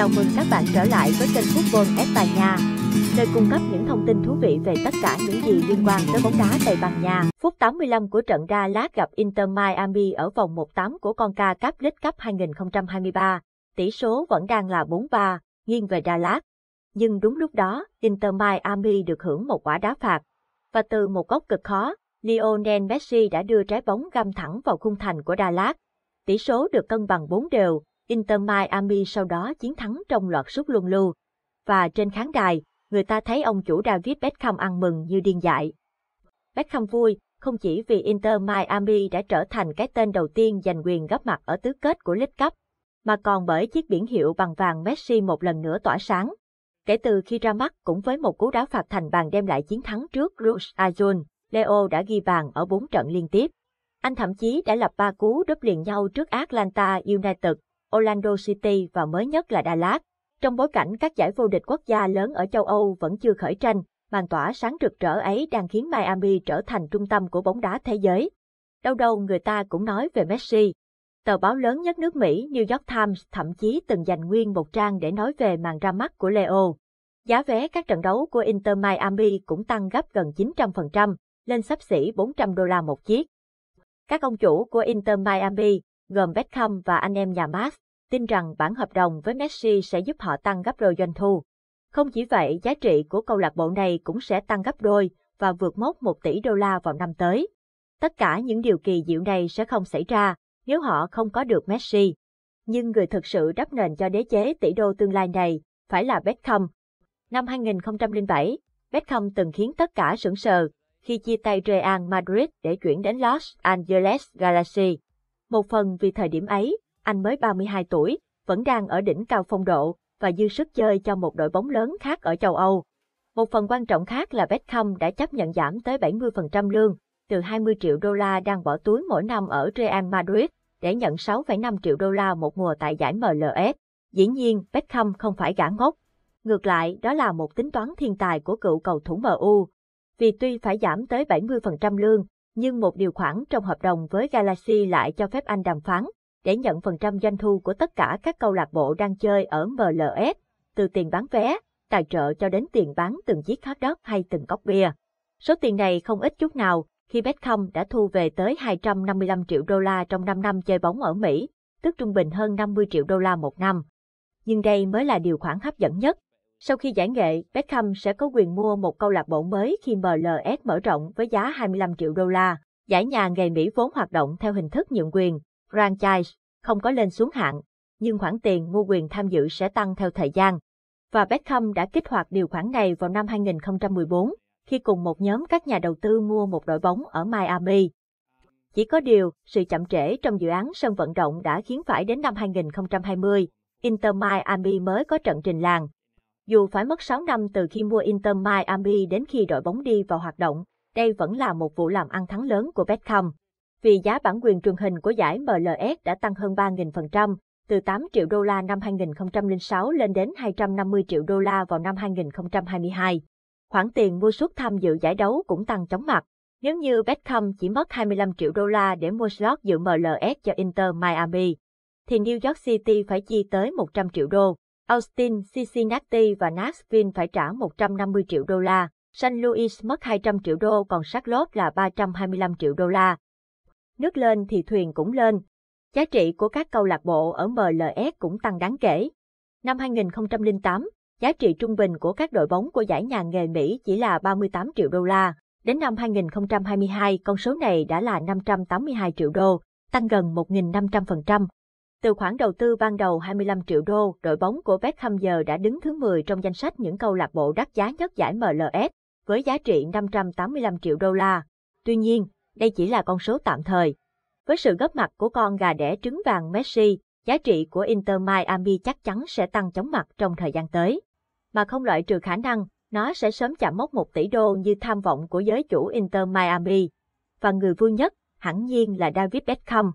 Chào mừng các bạn trở lại với kênh Football Nha nơi cung cấp những thông tin thú vị về tất cả những gì liên quan tới bóng đá Tây Ban Nha. Phút 85 của trận Dallas gặp Inter Miami ở vòng 1-8 của Conca Cup League Cup 2023, tỷ số vẫn đang là 4-3, nghiêng về Dallas. Nhưng đúng lúc đó, Inter Miami được hưởng một quả đá phạt. Và từ một góc cực khó, Lionel Messi đã đưa trái bóng găm thẳng vào khung thành của Dallas. Tỷ số được cân bằng 4 đều, Inter Miami sau đó chiến thắng trong loạt sút luân lưu. Và trên khán đài, người ta thấy ông chủ David Beckham ăn mừng như điên dại. Beckham vui, không chỉ vì Inter Miami đã trở thành cái tên đầu tiên giành quyền góp mặt ở tứ kết của League Cup, mà còn bởi chiếc biển hiệu bằng vàng Messi một lần nữa tỏa sáng. Kể từ khi ra mắt cũng với một cú đá phạt thành bàn đem lại chiến thắng trước Cruz Azul, Leo đã ghi bàn ở 4 trận liên tiếp. Anh thậm chí đã lập ba cú đúp liền nhau trước Atlanta United Orlando City và mới nhất là Đà Lạt. Trong bối cảnh các giải vô địch quốc gia lớn ở châu Âu vẫn chưa khởi tranh, màn tỏa sáng rực rỡ ấy đang khiến Miami trở thành trung tâm của bóng đá thế giới. Đâu đâu người ta cũng nói về Messi. Tờ báo lớn nhất nước Mỹ New York Times thậm chí từng dành nguyên một trang để nói về màn ra mắt của Leo. Giá vé các trận đấu của Inter Miami cũng tăng gấp gần 900%, lên sắp xỉ 400 đô la một chiếc. Các ông chủ của Inter Miami, gồm Beckham và anh em nhà Mark, tin rằng bản hợp đồng với Messi sẽ giúp họ tăng gấp đôi doanh thu. Không chỉ vậy, giá trị của câu lạc bộ này cũng sẽ tăng gấp đôi và vượt mốc 1 tỷ đô la vào năm tới. Tất cả những điều kỳ diệu này sẽ không xảy ra nếu họ không có được Messi. Nhưng người thực sự đắp nền cho đế chế tỷ đô tương lai này phải là Beckham. Năm 2007, Beckham từng khiến tất cả sững sờ khi chia tay Real Madrid để chuyển đến Los Angeles Galaxy. Một phần vì thời điểm ấy, anh mới 32 tuổi, vẫn đang ở đỉnh cao phong độ và dư sức chơi cho một đội bóng lớn khác ở châu Âu. Một phần quan trọng khác là Beckham đã chấp nhận giảm tới 70% lương, từ 20 triệu đô la đang bỏ túi mỗi năm ở Real Madrid để nhận 6,5 triệu đô la một mùa tại giải MLS. Dĩ nhiên, Beckham không phải gã ngốc. Ngược lại, đó là một tính toán thiên tài của cựu cầu thủ MU. Vì tuy phải giảm tới 70% lương, nhưng một điều khoản trong hợp đồng với Galaxy lại cho phép anh đàm phán để nhận phần trăm doanh thu của tất cả các câu lạc bộ đang chơi ở MLS, từ tiền bán vé, tài trợ cho đến tiền bán từng chiếc hot dog hay từng cốc bia. Số tiền này không ít chút nào khi betcom đã thu về tới 255 triệu đô la trong 5 năm chơi bóng ở Mỹ, tức trung bình hơn 50 triệu đô la một năm. Nhưng đây mới là điều khoản hấp dẫn nhất. Sau khi giải nghệ, Beckham sẽ có quyền mua một câu lạc bộ mới khi MLS mở rộng với giá 25 triệu đô la. Giải nhà nghề Mỹ vốn hoạt động theo hình thức nhượng quyền, franchise, không có lên xuống hạng, nhưng khoản tiền mua quyền tham dự sẽ tăng theo thời gian. Và Beckham đã kích hoạt điều khoản này vào năm 2014, khi cùng một nhóm các nhà đầu tư mua một đội bóng ở Miami. Chỉ có điều, sự chậm trễ trong dự án sân vận động đã khiến phải đến năm 2020, Inter Miami mới có trận trình làng dù phải mất 6 năm từ khi mua Inter Miami đến khi đội bóng đi vào hoạt động, đây vẫn là một vụ làm ăn thắng lớn của Beckham. Vì giá bản quyền truyền hình của giải MLS đã tăng hơn 3.000%, từ 8 triệu đô la năm 2006 lên đến 250 triệu đô la vào năm 2022. Khoản tiền mua suất tham dự giải đấu cũng tăng chóng mặt. Nếu như Beckham chỉ mất 25 triệu đô la để mua slot dự MLS cho Inter Miami, thì New York City phải chi tới 100 triệu đô. Austin, Cincinnati và Nashville phải trả 150 triệu đô la, San Louis mất 200 triệu đô còn Charlotte là 325 triệu đô la. Nước lên thì thuyền cũng lên. Giá trị của các câu lạc bộ ở MLS cũng tăng đáng kể. Năm 2008, giá trị trung bình của các đội bóng của giải nhà nghề Mỹ chỉ là 38 triệu đô la. Đến năm 2022, con số này đã là 582 triệu đô, tăng gần 1.500%. Từ khoản đầu tư ban đầu 25 triệu đô, đội bóng của Beckham giờ đã đứng thứ 10 trong danh sách những câu lạc bộ đắt giá nhất giải MLS, với giá trị 585 triệu đô la. Tuy nhiên, đây chỉ là con số tạm thời. Với sự góp mặt của con gà đẻ trứng vàng Messi, giá trị của Inter Miami chắc chắn sẽ tăng chóng mặt trong thời gian tới. Mà không loại trừ khả năng, nó sẽ sớm chạm mốc 1 tỷ đô như tham vọng của giới chủ Inter Miami. Và người vui nhất, hẳn nhiên là David Beckham.